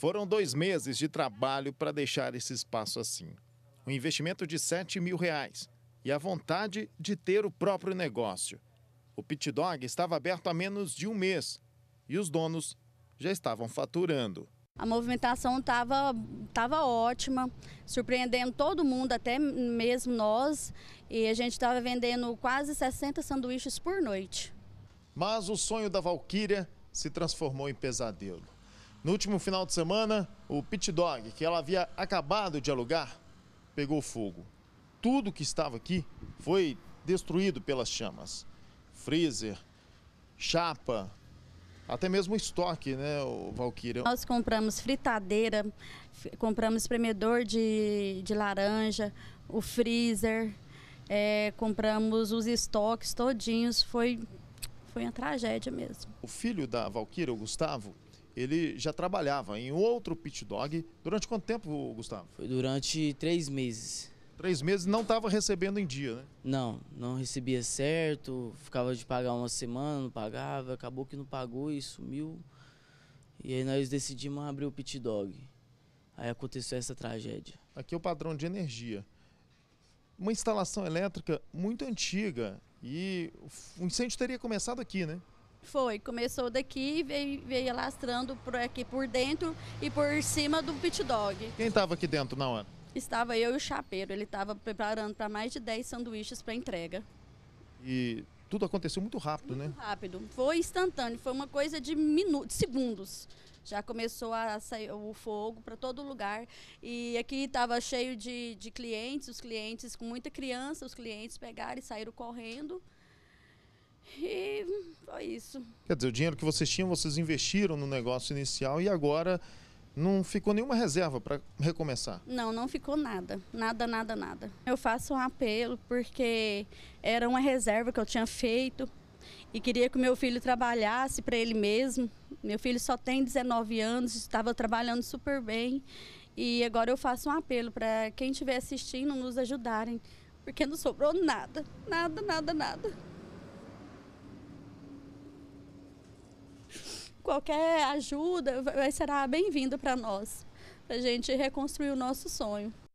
Foram dois meses de trabalho para deixar esse espaço assim. Um investimento de 7 mil reais e a vontade de ter o próprio negócio. O Pit Dog estava aberto há menos de um mês e os donos já estavam faturando. A movimentação estava tava ótima, surpreendendo todo mundo, até mesmo nós. E a gente estava vendendo quase 60 sanduíches por noite. Mas o sonho da Valquíria se transformou em pesadelo. No último final de semana, o pit dog que ela havia acabado de alugar pegou fogo. Tudo que estava aqui foi destruído pelas chamas. Freezer, chapa, até mesmo estoque, né, o Valkyria? Nós compramos fritadeira, compramos espremedor de, de laranja, o freezer, é, compramos os estoques todinhos, foi, foi uma tragédia mesmo. O filho da Valquíria, o Gustavo, ele já trabalhava em outro pit dog. Durante quanto tempo, Gustavo? Foi durante três meses. Três meses não estava recebendo em dia, né? Não, não recebia certo, ficava de pagar uma semana, não pagava, acabou que não pagou e sumiu. E aí nós decidimos abrir o pit dog. Aí aconteceu essa tragédia. Aqui é o padrão de energia. Uma instalação elétrica muito antiga e o incêndio teria começado aqui, né? Foi, começou daqui e veio, veio alastrando por aqui por dentro e por cima do pit dog. Quem estava aqui dentro na hora? Estava eu e o chapeiro. Ele estava preparando para mais de 10 sanduíches para entrega. E tudo aconteceu muito rápido, muito né? Muito rápido. Foi instantâneo, foi uma coisa de minutos, segundos. Já começou a sair o fogo para todo lugar. E aqui estava cheio de, de clientes, os clientes com muita criança, os clientes pegaram e saíram correndo. E foi isso. Quer dizer, o dinheiro que vocês tinham, vocês investiram no negócio inicial e agora não ficou nenhuma reserva para recomeçar? Não, não ficou nada. Nada, nada, nada. Eu faço um apelo porque era uma reserva que eu tinha feito e queria que o meu filho trabalhasse para ele mesmo. Meu filho só tem 19 anos, estava trabalhando super bem. E agora eu faço um apelo para quem estiver assistindo nos ajudarem, porque não sobrou nada, nada, nada, nada. qualquer ajuda vai, será bem-vindo para nós, para a gente reconstruir o nosso sonho.